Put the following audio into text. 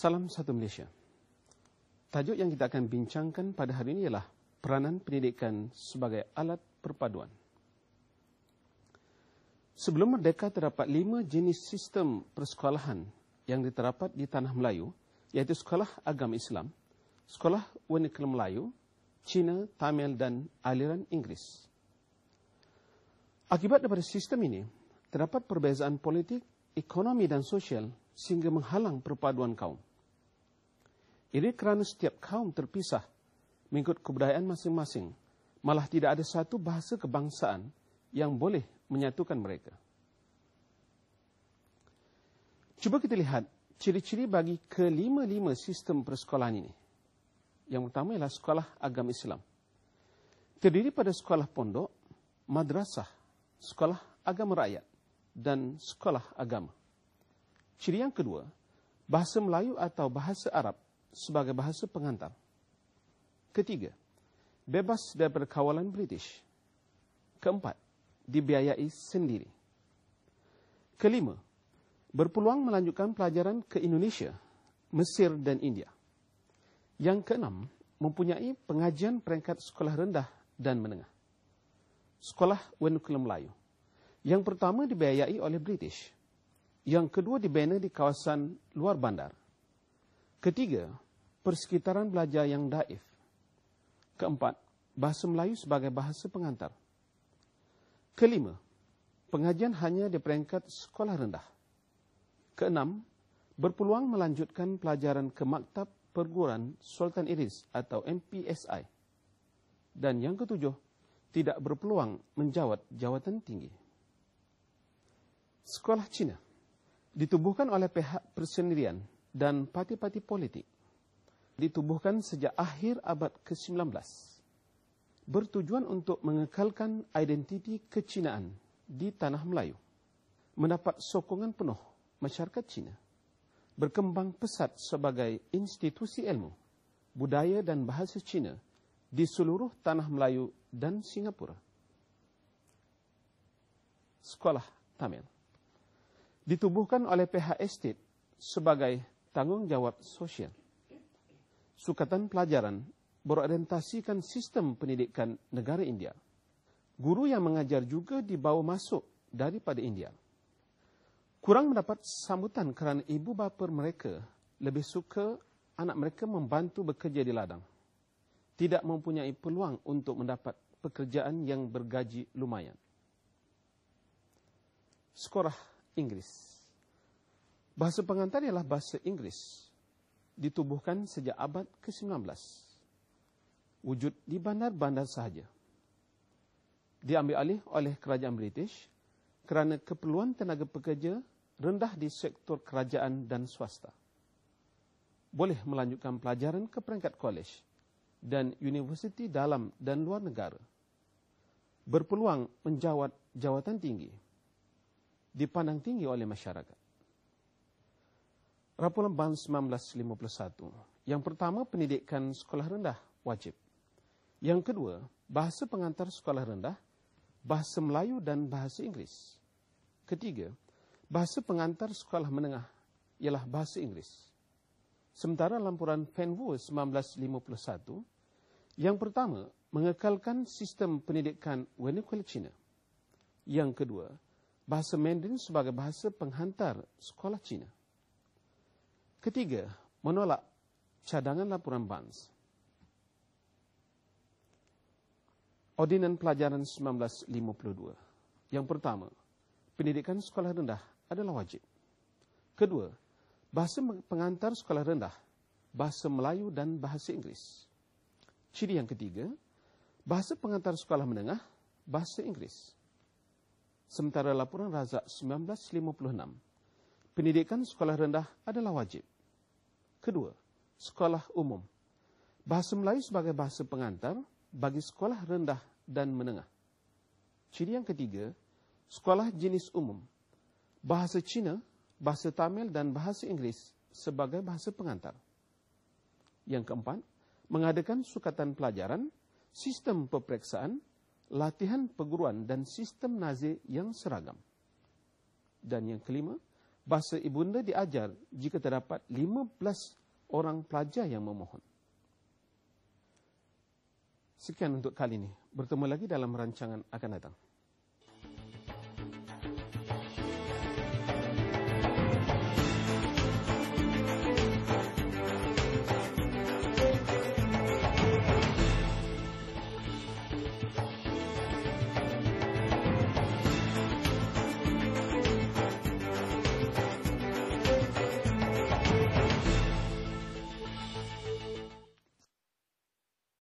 Salam Satu Malaysia. Tajuk yang kita akan bincangkan pada hari ini ialah peranan pendidikan sebagai alat perpaduan. Sebelum merdeka terdapat lima jenis sistem persekolahan yang diterapat di Tanah Melayu iaitu Sekolah Agama Islam, Sekolah Wernicle Melayu, Cina, Tamil dan Aliran Inggeris. Akibat daripada sistem ini, terdapat perbezaan politik, ekonomi dan sosial sehingga menghalang perpaduan kaum. Ini kerana setiap kaum terpisah mengikut kebudayaan masing-masing, malah tidak ada satu bahasa kebangsaan yang boleh menyatukan mereka. Cuba kita lihat ciri-ciri bagi kelima-lima sistem persekolahan ini. Yang pertama ialah sekolah agama Islam. Terdiri pada sekolah pondok, madrasah, sekolah agama rakyat dan sekolah agama. Ciri yang kedua, bahasa Melayu atau bahasa Arab sebagai bahasa pengantar. Ketiga, bebas daripada kawalan British. Keempat, dibiayai sendiri. Kelima, berpeluang melanjutkan pelajaran ke Indonesia, Mesir dan India. Yang keenam, mempunyai pengajian peringkat sekolah rendah dan menengah. Sekolah Wenukul Melayu. Yang pertama dibiayai oleh British. Yang kedua dibina di kawasan luar bandar. Ketiga, persekitaran belajar yang daif. Keempat, bahasa Melayu sebagai bahasa pengantar. Kelima, pengajian hanya di peringkat sekolah rendah. Keenam, berpeluang melanjutkan pelajaran ke Maktab Perguruan Sultan Idris atau MPSI. Dan yang ketujuh, tidak berpeluang menjawat jawatan tinggi. Sekolah Cina ditubuhkan oleh pihak persendirian dan parti-parti politik ditubuhkan sejak akhir abad ke-19 bertujuan untuk mengekalkan identiti kecinaan di tanah Melayu mendapat sokongan penuh masyarakat Cina berkembang pesat sebagai institusi ilmu budaya dan bahasa Cina di seluruh tanah Melayu dan Singapura Sekolah Tamil ditubuhkan oleh pihak estate sebagai tanggungjawab sosial. Sukatan pelajaran berorientasikan sistem pendidikan negara India. Guru yang mengajar juga dibawa masuk daripada India. Kurang mendapat sambutan kerana ibu bapa mereka lebih suka anak mereka membantu bekerja di ladang. Tidak mempunyai peluang untuk mendapat pekerjaan yang bergaji lumayan. sekolah Inggris. Bahasa pengantar ialah bahasa Inggeris. Ditubuhkan sejak abad ke-19. Wujud di bandar-bandar sahaja. Diambil alih oleh kerajaan British kerana keperluan tenaga pekerja rendah di sektor kerajaan dan swasta. Boleh melanjutkan pelajaran ke peringkat kolej dan universiti dalam dan luar negara. Berpeluang menjawat jawatan tinggi. Dipandang tinggi oleh masyarakat. Rapulan Ban 1951. Yang pertama, pendidikan sekolah rendah wajib. Yang kedua, bahasa pengantar sekolah rendah, bahasa Melayu dan bahasa Inggeris. Ketiga, bahasa pengantar sekolah menengah ialah bahasa Inggeris. Sementara lampuran Fenwu 1951, yang pertama, mengekalkan sistem pendidikan Wenikul Cina. Yang kedua, bahasa Mandarin sebagai bahasa penghantar sekolah Cina. Ketiga, menolak cadangan laporan Bans. Ordinan Pelajaran 1952. Yang pertama, pendidikan sekolah rendah adalah wajib. Kedua, bahasa pengantar sekolah rendah, bahasa Melayu dan bahasa Inggeris. Ciri yang ketiga, bahasa pengantar sekolah menengah, bahasa Inggeris. Sementara laporan Razak 1956 pendidikan sekolah rendah adalah wajib. Kedua, sekolah umum. Bahasa Melayu sebagai bahasa pengantar bagi sekolah rendah dan menengah. Ciri yang ketiga, sekolah jenis umum. Bahasa Cina, bahasa Tamil dan bahasa Inggeris sebagai bahasa pengantar. Yang keempat, mengadakan sukatan pelajaran, sistem peperiksaan, latihan Peguruan dan sistem nazir yang seragam. Dan yang kelima, bahasa ibunda diajar jika terdapat 15 orang pelajar yang memohon. Sekian untuk kali ini. Bertemu lagi dalam rancangan akan datang.